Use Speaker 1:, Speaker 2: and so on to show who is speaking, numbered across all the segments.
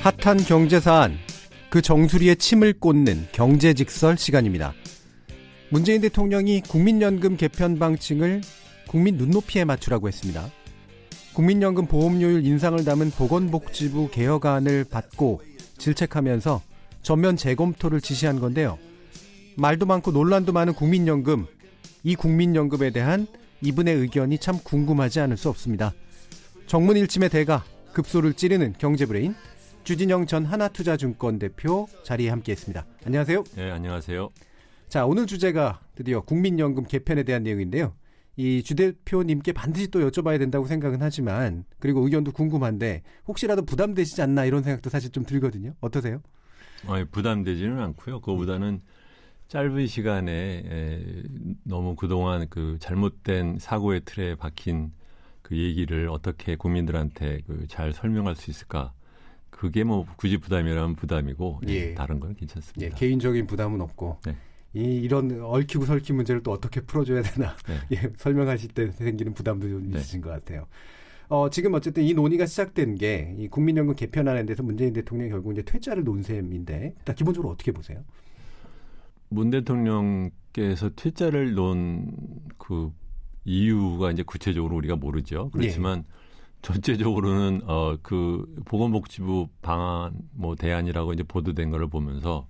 Speaker 1: 핫한 경제 사안, 그 정수리에 침을 꽂는 경제직설 시간입니다. 문재인 대통령이 국민연금 개편 방침을 국민 눈높이에 맞추라고 했습니다. 국민연금 보험료율 인상을 담은 보건복지부 개혁안을 받고 질책하면서 전면 재검토를 지시한 건데요. 말도 많고 논란도 많은 국민연금, 이 국민연금에 대한 이분의 의견이 참 궁금하지 않을 수 없습니다. 정문일침의 대가, 급소를 찌르는 경제브레인 주진영 전 하나투자증권 대표 자리에 함께했습니다. 안녕하세요.
Speaker 2: 네, 안녕하세요.
Speaker 1: 자, 오늘 주제가 드디어 국민연금 개편에 대한 내용인데요. 이 주 대표님께 반드시 또 여쭤봐야 된다고 생각은 하지만 그리고 의견도 궁금한데 혹시라도 부담되시지 않나 이런 생각도 사실 좀 들거든요. 어떠세요?
Speaker 2: 아니, 어, 예, 부담되지는 않고요. 그거보다는 짧은 시간에 예, 너무 그동안 그 잘못된 사고의 틀에 박힌 그 얘기를 어떻게 국민들한테 그잘 설명할 수 있을까 그게 뭐 굳이 부담이라면 부담이고 예, 예. 다른 건 괜찮습니다. 예,
Speaker 1: 개인적인 부담은 없고 네. 이 이런 얽히고 설킨 문제를 또 어떻게 풀어줘야 되나 네. 예, 설명하실 때 생기는 부담도 좀 네. 있으신 것 같아요. 어, 지금 어쨌든 이 논의가 시작된 게이 국민연금 개편안에 대해서 문재인 대통령이 결국 이제 퇴짜를 논 셈인데 일단 기본적으로 어떻게 보세요?
Speaker 2: 문 대통령께서 퇴짜를 논그 이유가 이제 구체적으로 우리가 모르죠. 그렇지만 예. 전체적으로는 어 그 보건복지부 방안 뭐 대안이라고 이제 보도된 거를 보면서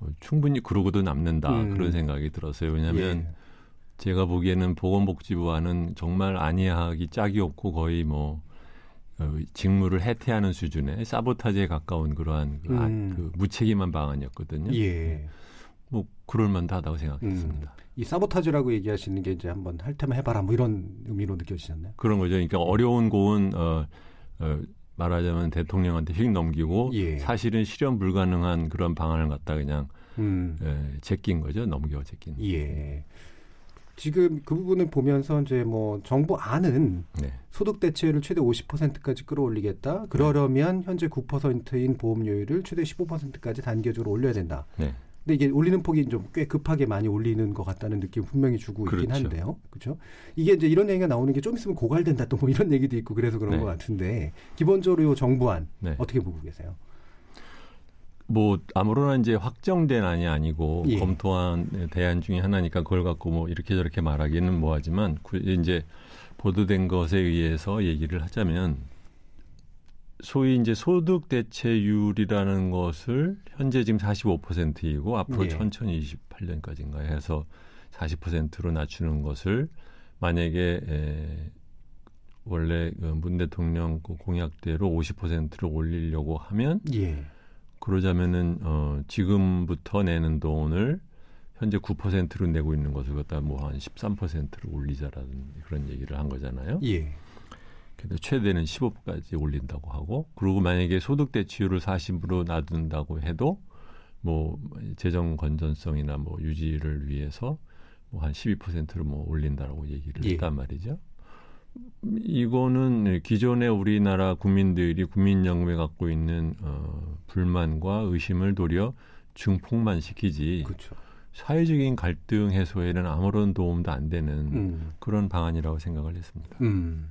Speaker 2: 어, 충분히 그러고도 남는다 음. 그런 생각이 들었어요. 왜냐하면 예. 제가 보기에는 보건복지부와는 정말 안이하기 짝이 없고 거의 뭐 어, 직무를 해태하는 수준의 사보타지에 가까운 그러한 그, 음. 그 무책임한 방안이었거든요. 예. 네. 뭐 그럴 만하다고 도 생각했습니다.
Speaker 1: 음. 이 사보타지라고 얘기하시는 게 이제 한번 할 테면 해봐라 뭐 이런 의미로 느껴지셨나요?
Speaker 2: 그런 거죠. 그러니까 어려운 고은 어, 어 말하자면 대통령한테 휙 넘기고 예. 사실은 실현 불가능한 그런 방안을 갖다 그냥 음. 예, 제낀 거죠. 넘겨 제낀.
Speaker 1: 예. 지금 그 부분을 보면서 이제 뭐 정부 안은 네. 소득 대체율을 최대 50%까지 끌어올리겠다. 네. 그러려면 네. 현재 9%인 보험료율을 최대 15%까지 단계적으로 올려야 된다. 네. 근데 이게 올리는 폭이 좀 꽤 급하게 많이 올리는 것 같다는 느낌 분명히 주고 있긴 그렇죠. 한데요. 그렇죠? 이게 이제 이런 얘기가 나오는 게 좀 있으면 고갈된다 또 뭐 이런 얘기도 있고 그래서 그런 네. 것 같은데 기본적으로 요 정부안 네. 어떻게 보고 계세요?
Speaker 2: 뭐 아무로나 이제 확정된 안이 아니고 예. 검토한 대안 중에 하나니까 그걸 갖고 뭐 이렇게 저렇게 말하기는 뭐하지만 이제 보도된 것에 의해서 얘기를 하자면 소위 이제 소득 대체율이라는 것을 현재 지금 45%이고 앞으로 예. 천천히 28년까지인가 해서 40%로 낮추는 것을 만약에 에, 원래 그 문 대통령 그 공약대로 5 0로 올리려고 하면 예. 그러자면은 어, 지금부터 내는 돈을 현재 9%로 내고 있는 것을 갖다 뭐한 13%로 올리자라는 그런 얘기를 한 거잖아요. 예. 그래 최대는 15까지 올린다고 하고 그리고 만약에 소득 대치율을 40으로 놔둔다고 해도 뭐 재정 건전성이나 뭐 유지를 위해서 뭐 한1 2를뭐 뭐 올린다라고 얘기를 예. 했단 말이죠. 이거는 기존의 우리나라 국민들이 국민연금에 갖고 있는 어, 불만과 의심을 도려 증폭만 시키지. 그렇죠. 사회적인 갈등 해소에는 아무런 도움도 안 되는 음. 그런 방안이라고 생각을 했습니다. 음.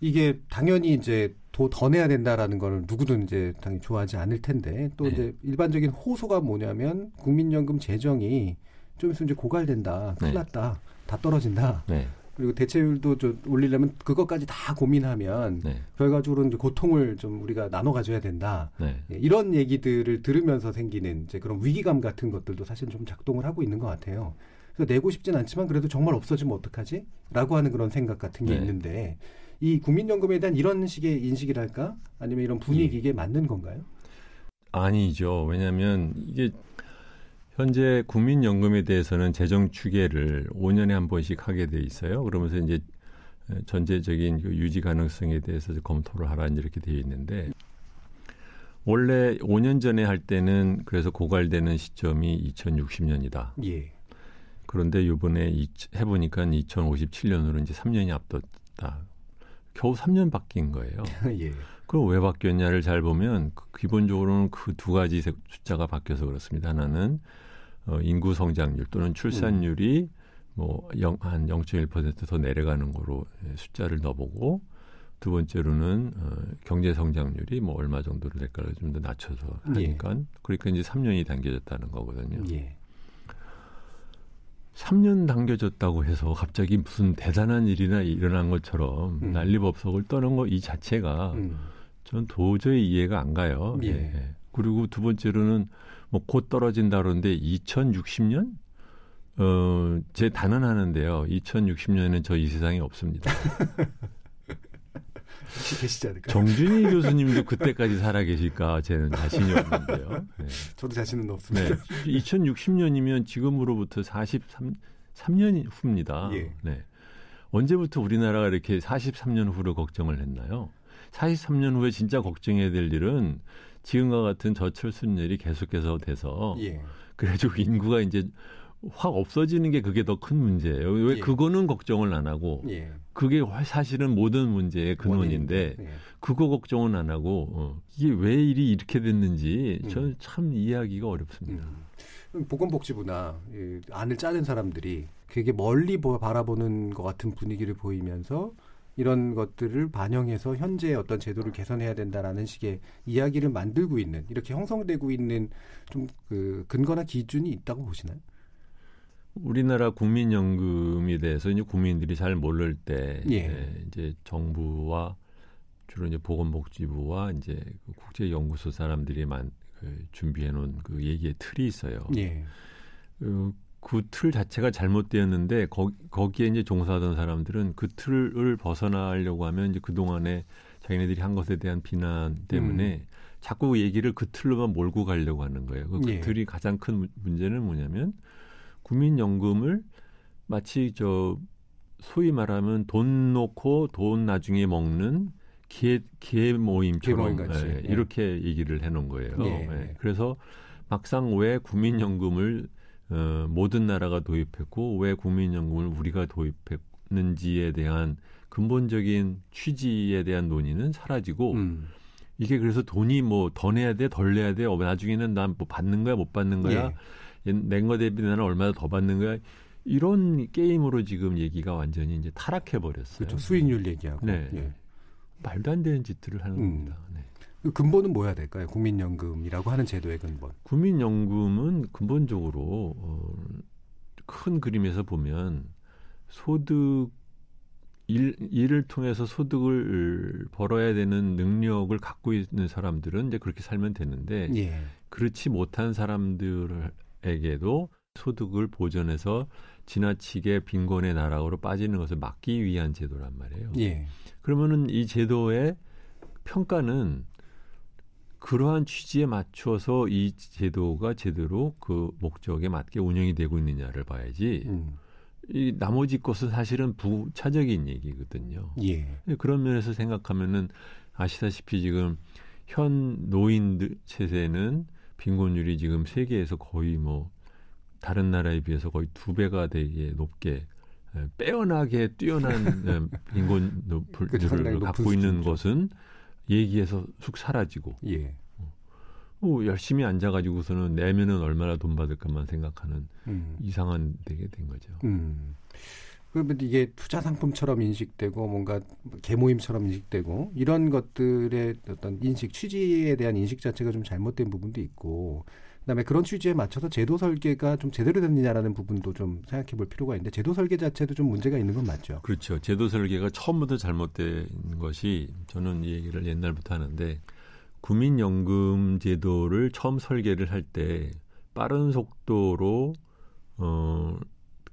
Speaker 1: 이게 당연히 이제 더 내야 된다라는 걸 누구든 이제 당연히 좋아하지 않을 텐데 또 네. 이제 일반적인 호소가 뭐냐면 국민연금 재정이 좀 있으면 이제 고갈된다, 네. 큰일 났다, 다 떨어진다. 네. 그리고 대체율도 좀 올리려면 그것까지 다 고민하면 네. 결과적으로는 이제 고통을 좀 우리가 나눠 가져야 된다. 네. 예, 이런 얘기들을 들으면서 생기는 이제 그런 위기감 같은 것들도 사실 좀 작동을 하고 있는 것 같아요. 그래서 내고 싶진 않지만 그래도 정말 없어지면 어떡하지? 라고 하는 그런 생각 같은 게 네. 있는데 이 국민연금에 대한 이런 식의 인식이랄까 아니면 이런 분위기에 예. 맞는 건가요?
Speaker 2: 아니죠. 왜냐하면 이게 현재 국민연금에 대해서는 재정 추계를 5년에 한 번씩 하게 돼 있어요. 그러면서 이제 전제적인 그 유지 가능성에 대해서 검토를 하라 이렇게 되어 있는데 원래 5년 전에 할 때는 그래서 고갈되는 시점이 2060년이다. 예. 그런데 요번에 해보니까 2057년으로 이제 3년이 앞뒀다. 겨우 3년 바뀐 거예요. 예. 그럼 왜 바뀌었냐를 잘 보면 그 기본적으로는 그 두 가지 숫자가 바뀌어서 그렇습니다. 하나는 어, 인구 성장률 또는 출산율이 음. 뭐한 0.1%더 내려가는 거로 예, 숫자를 넣어보고 두 번째로는 어, 경제 성장률이 뭐 얼마 정도로 될까를 좀 더 낮춰서 예. 하니까 예. 그러니까 이제 3년이 당겨졌다는 거거든요. 예. 3년 당겨졌다고 해서 갑자기 무슨 대단한 일이나 일어난 것처럼 음. 난리법석을 떠는 거 이 자체가 음. 전 도저히 이해가 안 가요. 예. 예. 그리고 두 번째로는 뭐 곧 떨어진다 그러는데 2060년? 어, 제 단언하는데요. 2060년에는 저 이 세상에 없습니다.
Speaker 1: 계시지 않을까? 정준희 교수님도
Speaker 2: 그때까지 살아 계실까 쟤는 자신이 없는데요.
Speaker 1: 네. 저도 자신은 없습니다. 네.
Speaker 2: 2060년이면 지금으로부터 43 3년 후입니다. 예. 네. 언제부터 우리나라가 이렇게 43년 후를 걱정을 했나요? 43년 후에 진짜 걱정해야 될 일은 지금과 같은 저철순열이 계속해서 돼서 예. 그래가지고 인구가 이제 확 없어지는 게 그게 더 큰 문제예요. 왜 예. 그거는 걱정을 안 하고 예. 그게 사실은 모든 문제의 근원인데 예. 그거 걱정은 안 하고 어. 이게 왜 일이 이렇게 됐는지 저는 음. 참 이해하기가 어렵습니다.
Speaker 1: 음. 보건복지부나 안을 짜는 사람들이 그게 멀리 바라보는 것 같은 분위기를 보이면서 이런 것들을 반영해서 현재의 어떤 제도를 개선해야 된다라는 식의 이야기를 만들고 있는 이렇게 형성되고 있는 좀 그 근거나 기준이 있다고 보시나요?
Speaker 2: 우리나라 국민연금에 대해서 이제 국민들이 잘 모를 때 예. 예 이제 정부와 주로 이제 보건복지부와 이제 그 국제연구소 사람들이 만그 준비해 놓은 그 얘기의 틀이 있어요. 예. 어, 그, 그틀 자체가 잘못되었는데 거, 기에 이제 종사하던 사람들은 그 틀을 벗어나려고 하면 이제 그 동안에 자기네들이 한 것에 대한 비난 때문에 음. 자꾸 얘기를 그 틀로만 몰고 가려고 하는 거예요. 그, 그 틀이 가장 큰 문제는 뭐냐면 국민연금을 마치 저 소위 말하면 돈 놓고 돈 나중에 먹는 기회, 모임처럼 기 모임 예, 예, 이렇게 얘기를 해놓은 거예요. 예. 예. 그래서 막상 왜 국민연금을 어, 모든 나라가 도입했고 왜 국민연금을 우리가 도입했는지에 대한 근본적인 취지에 대한 논의는 사라지고 음. 이게 그래서 돈이 뭐 더 내야 돼, 덜 내야 돼, 어, 나중에는 난뭐 받는 거야, 못 받는 거야. 예. 맹거 대비 나는 얼마나 더 받는 거야. 이런 게임으로 지금 얘기가 완전히 이제 타락해 버렸어요. 그렇죠. 수익률 얘기하고. 네. 예. 말도 안 되는 짓들을 하는 음. 겁니다.
Speaker 1: 네. 그 근본은 뭐야 될까요? 국민연금이라고 하는 제도의 근본.
Speaker 2: 국민연금은 근본적으로 어, 큰 그림에서 보면 소득 일, 일을 통해서 소득을 벌어야 되는 능력을 갖고 있는 사람들은 이제 그렇게 살면 되는데 예. 그렇지 못한 사람들을 사람에게도 소득을 보전해서 지나치게 빈곤의 나락으로 빠지는 것을 막기 위한 제도란 말이에요. 예. 그러면은 이 제도의 평가는 그러한 취지에 맞춰서 이 제도가 제대로 그 목적에 맞게 운영이 되고 있느냐를 봐야지. 음. 이 나머지 것은 사실은 부차적인 얘기거든요. 예. 네, 그런 면에서 생각하면은 아시다시피 지금 현 노인들 체제는 빈곤율이 지금 세계에서 거의 뭐 다른 나라에 비해서 거의 두 배가 되게 높게 예, 빼어나게 뛰어난 예, 빈곤 높을 그 갖고 있는 것은 얘기해서쑥 사라지고 예. 어, 뭐 열심히 앉아가지고서는 내면은 얼마나 돈 받을까만 생각하는 음. 이상한 되게 된 거죠. 음.
Speaker 1: 그러면 이게 투자 상품처럼 인식되고 뭔가 개모임처럼 인식되고 이런 것들의 어떤 인식 취지에 대한 인식 자체가 좀 잘못된 부분도 있고 그다음에 그런 취지에 맞춰서 제도 설계가 좀 제대로 됐느냐라는 부분도 좀 생각해 볼 필요가 있는데 제도 설계 자체도 좀 문제가 있는 건 맞죠.
Speaker 2: 그렇죠. 제도 설계가 처음부터 잘못된 것이 저는 이 얘기를 옛날부터 하는데 국민연금 제도를 처음 설계를 할 때 빠른 속도로 어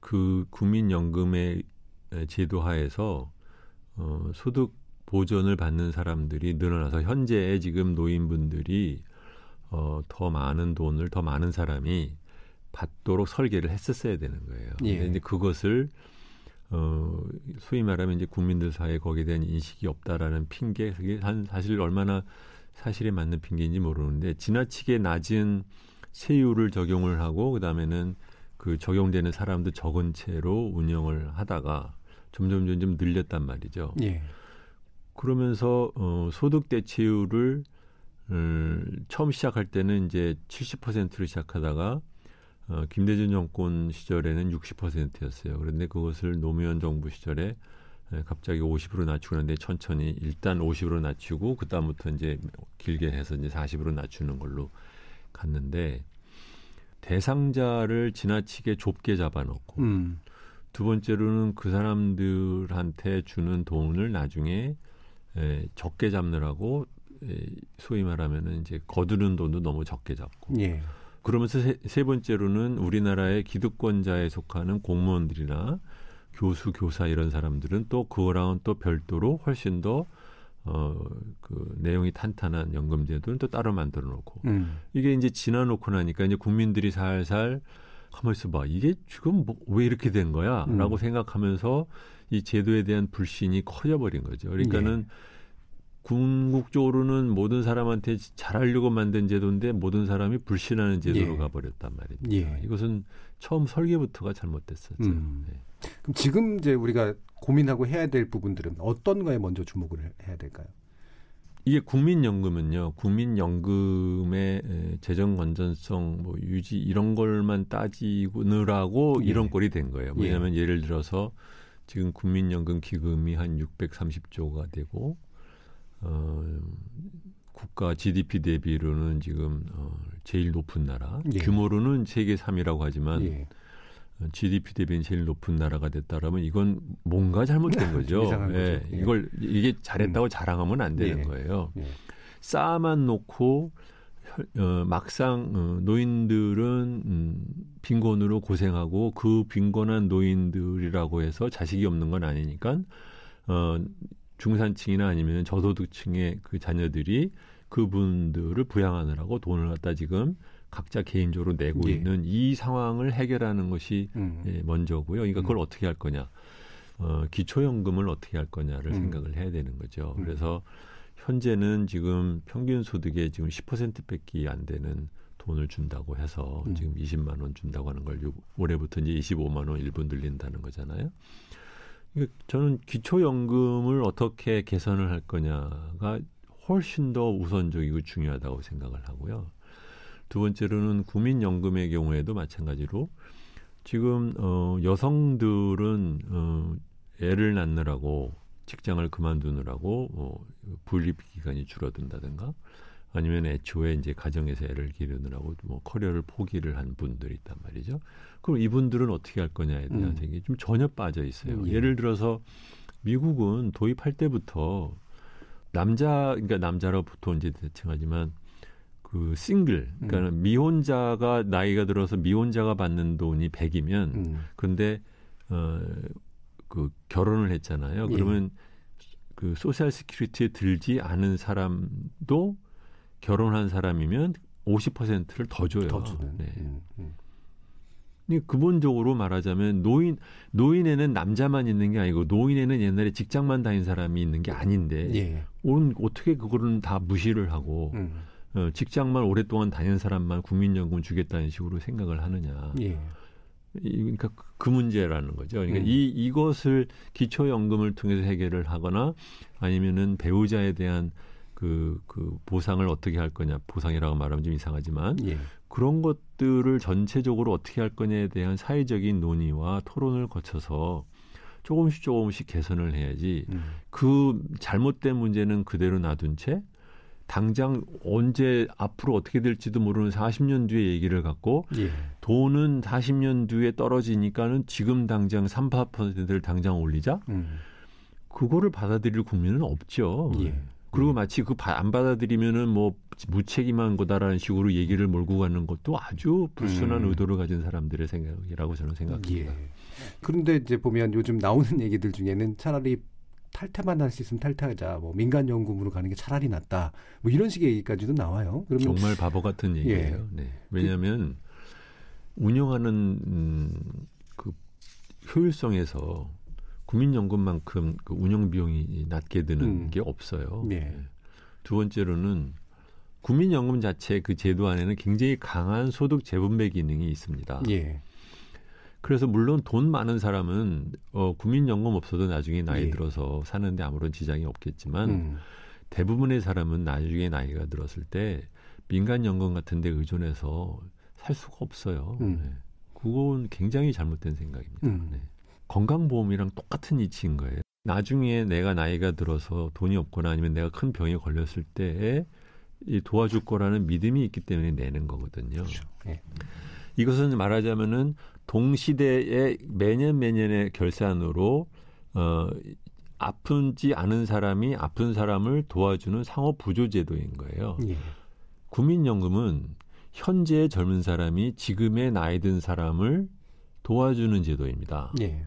Speaker 2: 그 국민연금의 제도 하에서 어, 소득 보전을 받는 사람들이 늘어나서 현재의 지금 노인분들이 어, 더 많은 돈을 더 많은 사람이 받도록 설계를 했었어야 되는 거예요. 예. 근데 이제 그것을 어, 소위 말하면 이제 국민들 사이에 거기에 대한 인식이 없다라는 핑계, 그게 한, 사실 얼마나 사실에 맞는 핑계인지 모르는데 지나치게 낮은 세율을 적용을 하고 그다음에는 그 적용되는 사람도 적은 채로 운영을 하다가 점점 점점 늘렸단 말이죠. 예. 그러면서 어, 소득 대체율을 음, 처음 시작할 때는 이제 70%로 시작하다가 어, 김대중 정권 시절에는 60%였어요. 그런데 그것을 노무현 정부 시절에 갑자기 50으로 낮추는데 천천히 일단 50으로 낮추고 그다음부터 이제 길게 해서 이제 40으로 낮추는 걸로 갔는데 대상자를 지나치게 좁게 잡아놓고 음. 두 번째로는 그 사람들한테 주는 돈을 나중에 에, 적게 잡느라고 에, 소위 말하면은 이제 거두는 돈도 너무 적게 잡고 예. 그러면서 세, 세 번째로는 우리나라의 기득권자에 속하는 공무원들이나 교수 교사 이런 사람들은 또 그거랑은 또 별도로 훨씬 더 어, 그 내용이 탄탄한 연금제도는 또 따로 만들어 놓고 음. 이게 이제 지나 놓고 나니까 이제 국민들이 살살 가만있어 봐. 이게 지금 뭐 왜 이렇게 된 거야? 음. 라고 생각하면서 이 제도에 대한 불신이 커져버린 거죠. 그러니까는 예. 궁극적으로는 모든 사람한테 잘하려고 만든 제도인데 모든 사람이 불신하는 제도로 예. 가버렸단 말입니다. 예. 이것은 처음 설계부터가
Speaker 1: 잘못됐었죠. 음. 네. 그럼 지금 이제 우리가 고민하고 해야 될 부분들은 어떤 거에 먼저 주목을 해야 될까요?
Speaker 2: 이게 국민연금은요, 국민연금의 재정 건전성, 뭐 유지 이런 걸만 따지느라고 예. 이런 꼴이 된 거예요. 왜냐하면 예. 예를 들어서 지금 국민연금 기금이 한 630조가 되고 어, 국가 GDP 대비로는 지금 어, 제일 높은 나라 예. 규모로는 세계 3위라고 하지만 예. GDP 어, 대비는 제일 높은 나라가 됐다라면 이건 뭔가 잘못된 아, 예. 거죠. 예. 거죠. 이걸 이게 잘했다고 음. 자랑하면 안 되는 예. 거예요. 쌓아만 예. 놓고 어, 막상 어, 노인들은 음, 빈곤으로 고생하고 그 빈곤한 노인들이라고 해서 자식이 없는 건 아니니까 어, 중산층이나 아니면 저소득층의 그 자녀들이 그분들을 부양하느라고 돈을 갖다 지금 각자 개인적으로 내고 예. 있는 이 상황을 해결하는 것이 음. 예, 먼저고요. 그러니까 그걸 음. 어떻게 할 거냐. 어, 기초연금을 어떻게 할 거냐를 음. 생각을 해야 되는 거죠. 음. 그래서 현재는 지금 평균 소득의 지금 10%밖에 안 되는 돈을 준다고 해서 음. 지금 20만 원 준다고 하는 걸 올해부터 이제 25만 원 일 분 늘린다는 거잖아요. 저는 기초연금을 어떻게 개선을 할 거냐가 훨씬 더 우선적이고 중요하다고 생각을 하고요. 두 번째로는 국민연금의 경우에도 마찬가지로 지금 어, 여성들은 어, 애를 낳느라고 직장을 그만두느라고 어, 불입 기간이 줄어든다든가 아니면 애초에 이제 가정에서 애를 기르느라고 뭐 커리어를 포기를 한 분들이 있단 말이죠. 그럼 이분들은 어떻게 할 거냐에 대한 음. 생각이 좀 전혀 빠져 있어요. 예. 예를 들어서 미국은 도입할 때부터 남자 그러니까 남자로 보통 이제 대칭하지만 그 싱글 그러니까 음. 미혼자가 나이가 들어서 미혼자가 받는 돈이 100이면 음. 근데 어그 결혼을 했잖아요. 예. 그러면 그 소셜 시큐리티에 들지 않은 사람도 결혼한 사람이면 50%를 더 줘요. 더 주는. 네. 음, 음. 근본적으로 말하자면 노인 노인에는 남자만 있는 게 아니고 노인에는 옛날에 직장만 다닌 사람이 있는 게 아닌데 예. 어떻게 그거는 다 무시를 하고 음. 어, 직장만 오랫동안 다닌 사람만 국민연금 주겠다는 식으로 생각을 하느냐. 예. 그러니까 그, 그 문제라는 거죠. 그러니까 음. 이 이것을 기초연금을 통해서 해결을 하거나 아니면은 배우자에 대한 그, 그 보상을 어떻게 할 거냐, 보상이라고 말하면 좀 이상하지만 예. 그런 것들을 전체적으로 어떻게 할 거냐에 대한 사회적인 논의와 토론을 거쳐서 조금씩 조금씩 개선을 해야지 음. 그 잘못된 문제는 그대로 놔둔 채 당장 언제 앞으로 어떻게 될지도 모르는 40년 뒤에 얘기를 갖고 예. 돈은 40년 뒤에 떨어지니까는 지금 당장 3, 4%를 당장 올리자. 음. 그거를 받아들일 국민은 없죠. 예. 그리고 음. 마치 그 안 받아들이면은 뭐 무책임한 거다라는 식으로 얘기를 몰고 가는 것도 아주 불순한 음. 의도를 가진 사람들의 생각이라고 저는 생각합니다.
Speaker 1: 예. 그런데 이제 보면 요즘 나오는 얘기들 중에는 차라리 탈퇴만 할 수 있으면 탈퇴하자. 뭐 민간 연금으로 가는 게 차라리 낫다. 뭐 이런 식의 얘기까지도 나와요. 그러면 정말 바보 같은 예. 얘기예요. 예. 네.
Speaker 2: 왜냐하면 그, 운영하는 음, 그 효율성에서 국민연금만큼 그 운영 비용이 낮게 드는 음. 게 없어요. 네. 예. 두 번째로는 국민연금 자체 그 제도 안에는 굉장히 강한 소득 재분배 기능이 있습니다. 예. 그래서 물론 돈 많은 사람은 어, 국민연금 없어도 나중에 나이 예. 들어서 사는데 아무런 지장이 없겠지만 음. 대부분의 사람은 나중에 나이가 들었을 때 민간연금 같은 데 의존해서 살 수가 없어요. 음. 네. 그건 굉장히 잘못된 생각입니다. 음. 네. 건강보험이랑 똑같은 이치인 거예요. 나중에 내가 나이가 들어서 돈이 없거나 아니면 내가 큰 병에 걸렸을 때에 도와줄 거라는 믿음이 있기 때문에 내는 거거든요. 그렇죠. 네. 이것은 말하자면은 동시대에 매년 매년의 결산으로 어 아픈지 않은 사람이 아픈 사람을 도와주는 상호 부조 제도인 거예요. 예. 국민연금은 현재의 젊은 사람이 지금의 나이 든 사람을 도와주는 제도입니다. 예.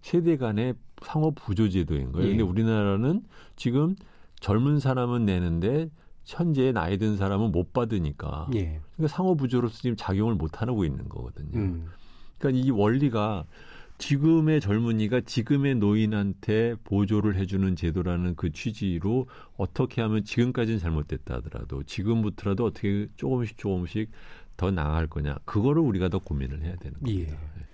Speaker 2: 세대 간의 상호 부조 제도인 거예요. 예. 근데 우리나라는 지금 젊은 사람은 내는데 현재 나이 든 사람은 못 받으니까 예. 그러니까 상호 부조로서 지금 작용을 못 하고 있는 거거든요. 음. 그러니까 이 원리가 지금의 젊은이가 지금의 노인한테 보조를 해주는 제도라는 그 취지로 어떻게 하면 지금까지는 잘못됐다 하더라도 지금부터라도 어떻게 조금씩 조금씩 더 나아갈 거냐 그거를 우리가 더 고민을 해야 되는
Speaker 1: 겁니다. 예. 예.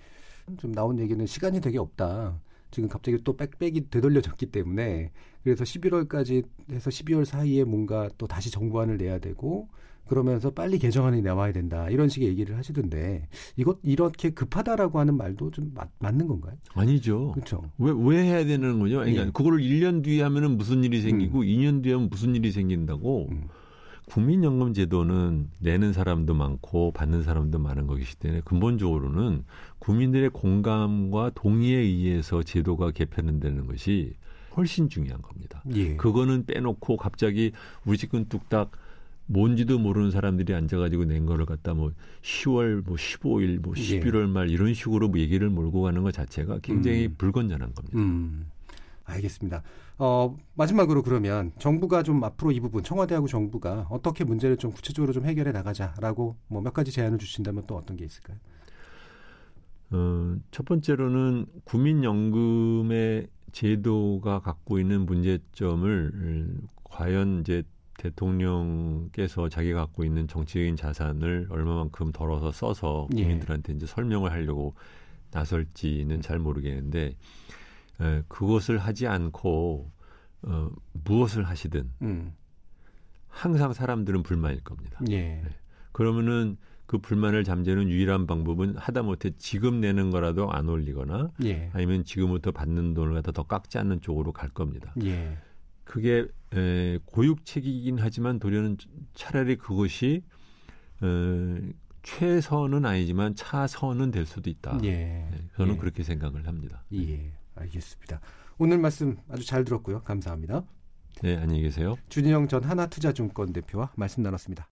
Speaker 1: 좀 나온 얘기는 시간이 되게 없다. 지금 갑자기 또 빽빽이 되돌려졌기 때문에 그래서 11월까지 해서 12월 사이에 뭔가 또 다시 정부안을 내야 되고 그러면서 빨리 개정안이 나와야 된다 이런 식의 얘기를 하시던데 이것 이렇게 급하다라고 하는 말도 좀 맞, 맞는 건가요?
Speaker 2: 아니죠. 그렇죠. 왜 왜 해야 되는 거죠? 그러니까 예. 그거를 1년 뒤에 하면은 무슨 일이 생기고 음. 2년 뒤에 하면 무슨 일이 생긴다고 음. 국민연금 제도는 내는 사람도 많고 받는 사람도 많은 것이기 때문에 근본적으로는 국민들의 공감과 동의에 의해서 제도가 개편되는 것이 훨씬 중요한 겁니다. 예. 그거는 빼놓고 갑자기 우리 집은 뚝딱 뭔지도 모르는 사람들이 앉아가지고 낸 거를 갖다 뭐 10월 뭐 15일 뭐 11월 예. 말 이런 식으로 뭐 얘기를 몰고 가는 것 자체가 굉장히 음. 불건전한
Speaker 1: 겁니다. 음. 알겠습니다. 어, 마지막으로 그러면 정부가 좀 앞으로 이 부분 청와대하고 정부가 어떻게 문제를 좀 구체적으로 좀 해결해 나가자라고 뭐 몇 가지 제안을 주신다면 또 어떤 게 있을까요?
Speaker 2: 어, 첫 번째로는 국민연금의 제도가 갖고 있는 문제점을 과연 이제 대통령께서 자기가 갖고 있는 정치적인 자산을 얼마만큼 덜어서 써서 예. 국민들한테 예. 이제 설명을 하려고 나설지는 잘 모르겠는데 에, 예, 그것을 하지 않고 어, 무엇을 하시든 음. 항상 사람들은 불만일 겁니다. 예. 네. 그러면은 그 불만을 잠재우는 유일한 방법은 하다못해 지금 내는 거라도 안 올리거나 예. 아니면 지금부터 받는 돈을 갖다 더 깎지 않는 쪽으로 갈 겁니다. 예. 그게 에, 예, 고육책이긴 하지만 도려는 차라리 그것이 에, 어, 최선은 아니지만 차선은 될 수도 있다. 예. 저는 그렇게 생각을 합니다.
Speaker 1: 예. 알겠습니다. 오늘 말씀 아주 잘 들었고요. 감사합니다.
Speaker 2: 네, 안녕히 계세요.
Speaker 1: 준영 전 하나투자증권 대표와 말씀 나눴습니다.